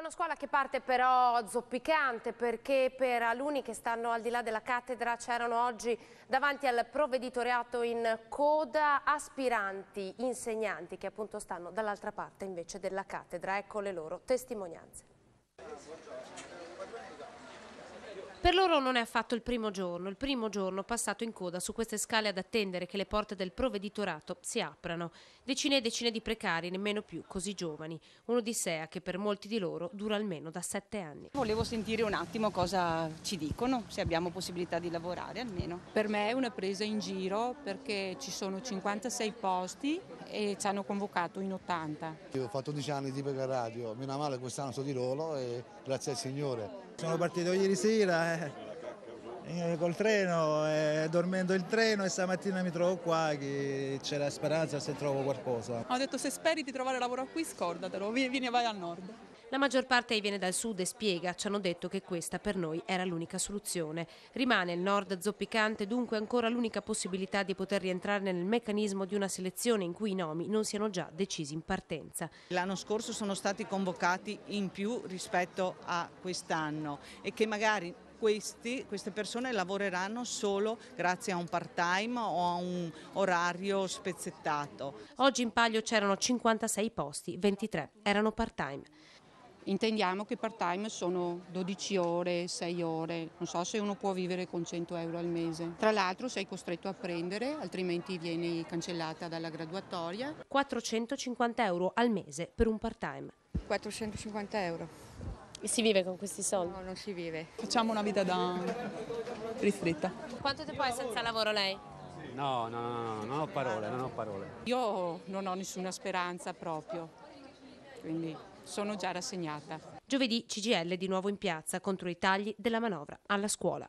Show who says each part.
Speaker 1: Una scuola che parte però zoppicante perché per alunni che stanno al di là della cattedra c'erano oggi davanti al provveditoriato in coda aspiranti, insegnanti che appunto stanno dall'altra parte invece della cattedra. Ecco le loro testimonianze. Per loro non è affatto il primo giorno, il primo giorno passato in coda su queste scale ad attendere che le porte del provveditorato si aprano. Decine e decine di precari, nemmeno più così giovani. Un'odissea che per molti di loro dura almeno da sette anni. Volevo sentire un attimo cosa ci dicono, se abbiamo possibilità
Speaker 2: di lavorare almeno. Per me è una presa in giro perché ci sono 56 posti e ci hanno convocato in 80.
Speaker 1: Io ho fatto 10 anni di precarario, meno male quest'anno sono di loro e grazie al Signore. Sono partito ieri sera eh, col treno, eh, dormendo il treno e stamattina mi trovo qua che c'è la speranza se trovo qualcosa. Ho detto se speri di trovare lavoro qui scordatelo, vieni e vai al nord. La maggior parte viene dal sud e spiega, ci hanno detto che questa per noi era l'unica soluzione. Rimane il nord zoppicante dunque ancora l'unica possibilità di poter rientrare nel meccanismo di una selezione in cui i nomi non siano già decisi in partenza.
Speaker 2: L'anno scorso sono stati convocati in più rispetto a quest'anno e che magari questi, queste persone lavoreranno solo grazie a un part-time o a un orario spezzettato. Oggi in palio c'erano 56 posti, 23 erano part-time. Intendiamo che part-time sono 12 ore, 6 ore, non so se uno può vivere con 100 euro al mese. Tra l'altro sei costretto a prendere, altrimenti vieni cancellata dalla
Speaker 1: graduatoria. 450 euro al mese per un part-time. 450 euro. Si vive con questi soldi? No, non si vive. Facciamo una vita da ristretta. Quanto tempo è senza lavoro lei? No, no, no, no, non ho parole, non ho parole.
Speaker 2: Io non ho nessuna speranza proprio, quindi sono già rassegnata.
Speaker 1: Giovedì CGL di nuovo in piazza contro i tagli della manovra alla scuola.